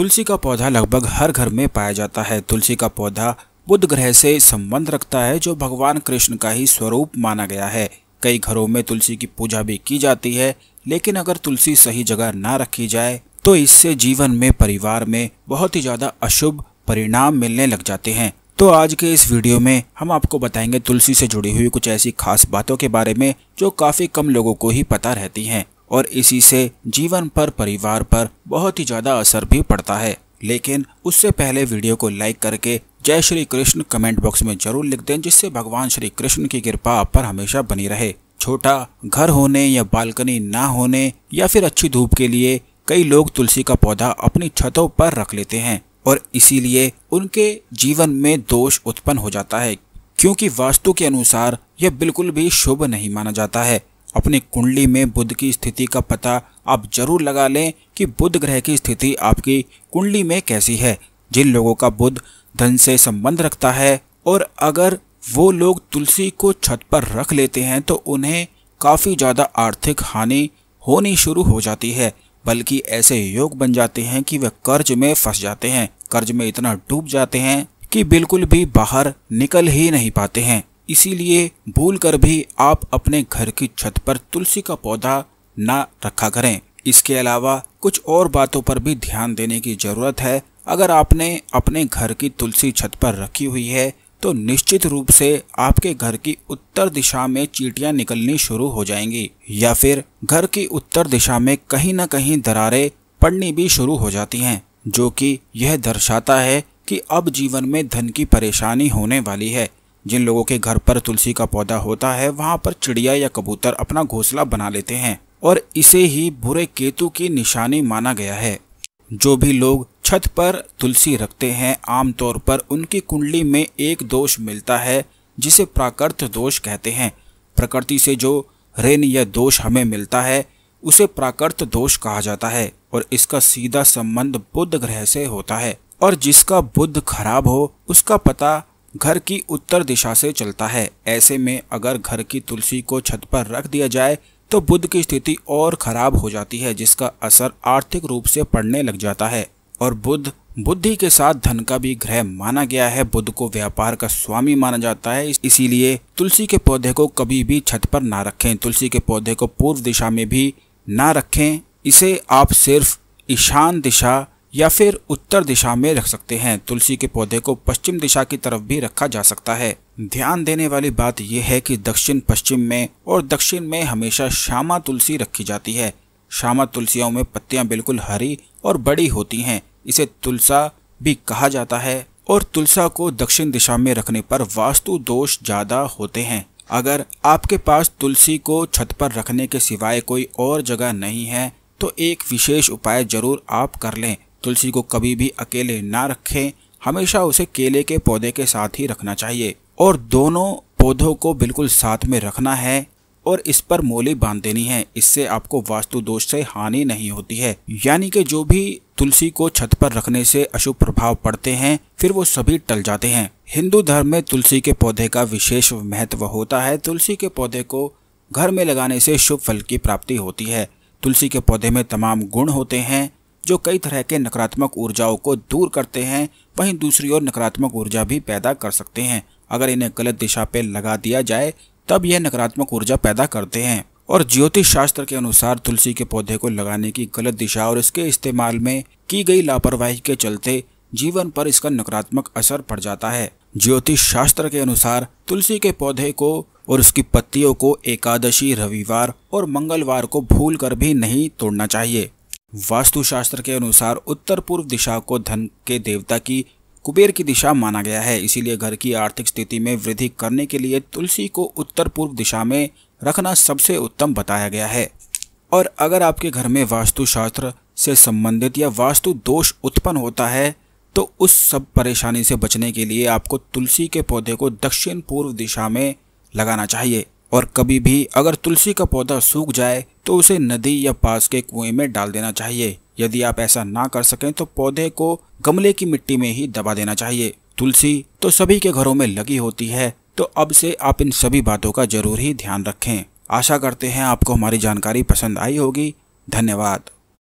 तुलसी का पौधा लगभग हर घर में पाया जाता है तुलसी का पौधा बुध ग्रह से संबंध रखता है जो भगवान कृष्ण का ही स्वरूप माना गया है कई घरों में तुलसी की पूजा भी की जाती है लेकिन अगर तुलसी सही जगह ना रखी जाए तो इससे जीवन में परिवार में बहुत ही ज़्यादा अशुभ परिणाम मिलने लग जाते हैं तो आज के इस वीडियो में हम आपको बताएंगे तुलसी से जुड़ी हुई कुछ ऐसी खास बातों के बारे में जो काफ़ी कम लोगों को ही पता रहती हैं और इसी से जीवन पर परिवार पर बहुत ही ज़्यादा असर भी पड़ता है लेकिन उससे पहले वीडियो को लाइक करके जय श्री कृष्ण कमेंट बॉक्स में जरूर लिख दें जिससे भगवान श्री कृष्ण की कृपा आप पर हमेशा बनी रहे छोटा घर होने या बालकनी ना होने या फिर अच्छी धूप के लिए कई लोग तुलसी का पौधा अपनी छतों पर रख लेते हैं और इसीलिए उनके जीवन में दोष उत्पन्न हो जाता है क्योंकि वास्तु के अनुसार यह बिल्कुल भी शुभ नहीं माना जाता है अपनी कुंडली में बुध की स्थिति का पता आप जरूर लगा लें कि बुध ग्रह की स्थिति आपकी कुंडली में कैसी है जिन लोगों का बुध धन से संबंध रखता है और अगर वो लोग तुलसी को छत पर रख लेते हैं तो उन्हें काफ़ी ज़्यादा आर्थिक हानि होनी शुरू हो जाती है बल्कि ऐसे योग बन जाते हैं कि वे कर्ज में फंस जाते हैं कर्ज में इतना डूब जाते हैं कि बिल्कुल भी बाहर निकल ही नहीं पाते हैं इसीलिए भूल कर भी आप अपने घर की छत पर तुलसी का पौधा ना रखा करें इसके अलावा कुछ और बातों पर भी ध्यान देने की ज़रूरत है अगर आपने अपने घर की तुलसी छत पर रखी हुई है तो निश्चित रूप से आपके घर की उत्तर दिशा में चीटियां निकलनी शुरू हो जाएंगी या फिर घर की उत्तर दिशा में कहीं ना कहीं दरारें पड़नी भी शुरू हो जाती हैं जो कि यह दर्शाता है कि अब जीवन में धन की परेशानी होने वाली है जिन लोगों के घर पर तुलसी का पौधा होता है वहाँ पर चिड़िया या कबूतर अपना घोंसला बना लेते हैं और इसे ही बुरे केतु की निशानी माना गया है जो भी लोग छत पर तुलसी रखते हैं आमतौर पर उनकी कुंडली में एक दोष मिलता है जिसे प्राकृत दोष कहते हैं प्रकृति से जो ऋण या दोष हमें मिलता है उसे प्राकृत दोष कहा जाता है और इसका सीधा संबंध बुद्ध ग्रह से होता है और जिसका बुद्ध खराब हो उसका पता घर की उत्तर दिशा से चलता है ऐसे में अगर घर की तुलसी को छत पर रख दिया जाए तो बुद्ध की स्थिति और खराब हो जाती है जिसका असर आर्थिक रूप से पड़ने लग जाता है और बुद्ध बुद्धि के साथ धन का भी ग्रह माना गया है बुद्ध को व्यापार का स्वामी माना जाता है इसीलिए तुलसी के पौधे को कभी भी छत पर ना रखें तुलसी के पौधे को पूर्व दिशा में भी ना रखें इसे आप सिर्फ ईशान दिशा या फिर उत्तर दिशा में रख सकते हैं तुलसी के पौधे को पश्चिम दिशा की तरफ भी रखा जा सकता है ध्यान देने वाली बात यह है कि दक्षिण पश्चिम में और दक्षिण में हमेशा श्यामा तुलसी रखी जाती है श्यामा तुलसियों में पत्तियां बिल्कुल हरी और बड़ी होती हैं इसे तुलसा भी कहा जाता है और तुलसा को दक्षिण दिशा में रखने पर वास्तु दोष ज़्यादा होते हैं अगर आपके पास तुलसी को छत पर रखने के सिवाय कोई और जगह नहीं है तो एक विशेष उपाय जरूर आप कर लें तुलसी को कभी भी अकेले ना रखें हमेशा उसे केले के पौधे के साथ ही रखना चाहिए और दोनों पौधों को बिल्कुल साथ में रखना है और इस पर मोली बांध देनी है इससे आपको वास्तु दोष से हानि नहीं होती है यानी कि जो भी तुलसी को छत पर रखने से अशुभ प्रभाव पड़ते हैं फिर वो सभी टल जाते हैं हिंदू धर्म में तुलसी के पौधे का विशेष महत्व होता है तुलसी के पौधे को घर में लगाने से शुभ फल की प्राप्ति होती है तुलसी के पौधे में तमाम गुण होते हैं जो कई तरह के नकारात्मक ऊर्जाओं को दूर करते हैं वहीं दूसरी ओर नकारात्मक ऊर्जा भी पैदा कर सकते हैं अगर इन्हें गलत दिशा पे लगा दिया जाए तब यह नकारात्मक ऊर्जा पैदा करते हैं और ज्योतिष शास्त्र के अनुसार तुलसी के पौधे को लगाने की गलत दिशा और इसके इस्तेमाल में की गई लापरवाही के चलते जीवन पर इसका नकारात्मक असर पड़ जाता है ज्योतिष शास्त्र के अनुसार तुलसी के पौधे को और उसकी पत्तियों को एकादशी रविवार और मंगलवार को भूल कर भी नहीं तोड़ना चाहिए वास्तुशास्त्र के अनुसार उत्तर पूर्व दिशा को धन के देवता की कुबेर की दिशा माना गया है इसीलिए घर की आर्थिक स्थिति में वृद्धि करने के लिए तुलसी को उत्तर पूर्व दिशा में रखना सबसे उत्तम बताया गया है और अगर आपके घर में वास्तुशास्त्र से संबंधित या वास्तु दोष उत्पन्न होता है तो उस सब परेशानी से बचने के लिए आपको तुलसी के पौधे को दक्षिण पूर्व दिशा में लगाना चाहिए और कभी भी अगर तुलसी का पौधा सूख जाए तो उसे नदी या पास के कुएं में डाल देना चाहिए यदि आप ऐसा ना कर सकें तो पौधे को गमले की मिट्टी में ही दबा देना चाहिए तुलसी तो सभी के घरों में लगी होती है तो अब से आप इन सभी बातों का जरूर ही ध्यान रखें आशा करते हैं आपको हमारी जानकारी पसंद आई होगी धन्यवाद